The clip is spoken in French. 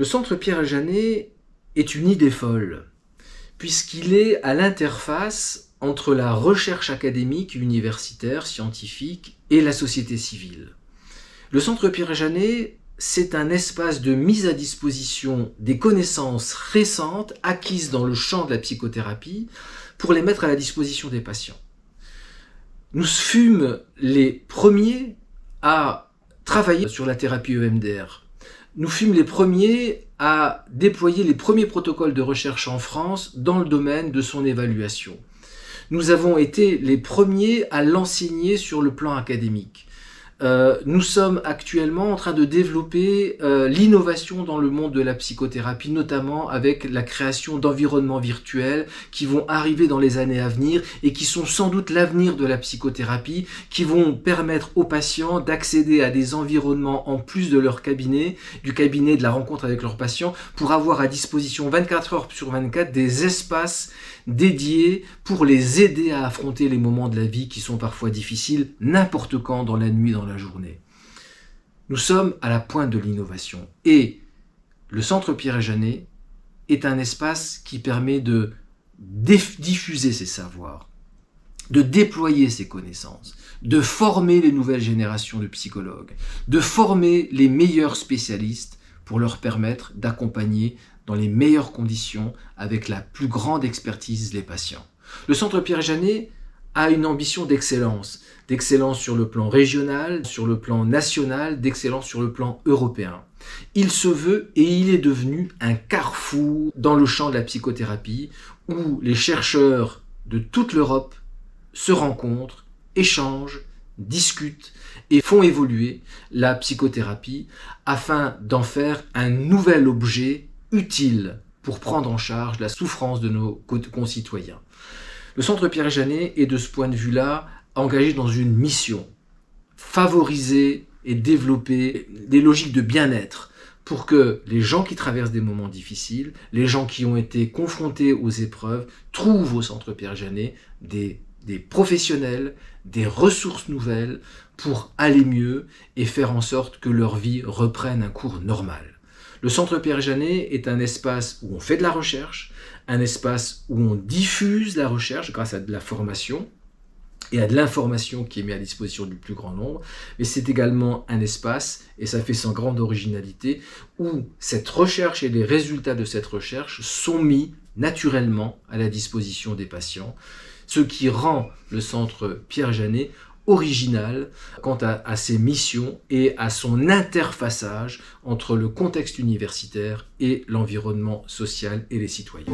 Le centre Pierre Janet est une idée folle, puisqu'il est à l'interface entre la recherche académique, universitaire, scientifique et la société civile. Le centre Pierre Janet, c'est un espace de mise à disposition des connaissances récentes acquises dans le champ de la psychothérapie pour les mettre à la disposition des patients. Nous fûmes les premiers à travailler sur la thérapie EMDR nous fûmes les premiers à déployer les premiers protocoles de recherche en France dans le domaine de son évaluation. Nous avons été les premiers à l'enseigner sur le plan académique. Euh, nous sommes actuellement en train de développer euh, l'innovation dans le monde de la psychothérapie, notamment avec la création d'environnements virtuels qui vont arriver dans les années à venir et qui sont sans doute l'avenir de la psychothérapie, qui vont permettre aux patients d'accéder à des environnements en plus de leur cabinet, du cabinet de la rencontre avec leurs patients, pour avoir à disposition 24 heures sur 24 des espaces dédiés pour les aider à affronter les moments de la vie qui sont parfois difficiles, n'importe quand dans la nuit, dans journée. Nous sommes à la pointe de l'innovation et le Centre Pierre Janet est un espace qui permet de diffuser ses savoirs, de déployer ses connaissances, de former les nouvelles générations de psychologues, de former les meilleurs spécialistes pour leur permettre d'accompagner dans les meilleures conditions, avec la plus grande expertise, les patients. Le Centre Pierre Janet a une ambition d'excellence, d'excellence sur le plan régional, sur le plan national, d'excellence sur le plan européen. Il se veut et il est devenu un carrefour dans le champ de la psychothérapie où les chercheurs de toute l'Europe se rencontrent, échangent, discutent et font évoluer la psychothérapie afin d'en faire un nouvel objet utile pour prendre en charge la souffrance de nos concitoyens. Le Centre Pierre Janet est de ce point de vue-là engagé dans une mission, favoriser et développer des logiques de bien-être pour que les gens qui traversent des moments difficiles, les gens qui ont été confrontés aux épreuves, trouvent au Centre Pierre Janet des, des professionnels, des ressources nouvelles pour aller mieux et faire en sorte que leur vie reprenne un cours normal. Le Centre Pierre Janet est un espace où on fait de la recherche, un espace où on diffuse la recherche grâce à de la formation et à de l'information qui est mise à disposition du plus grand nombre, mais c'est également un espace, et ça fait sans grande originalité, où cette recherche et les résultats de cette recherche sont mis naturellement à la disposition des patients, ce qui rend le centre Pierre Janet original quant à, ses missions et à son interfaçage entre le contexte universitaire et l'environnement social et les citoyens.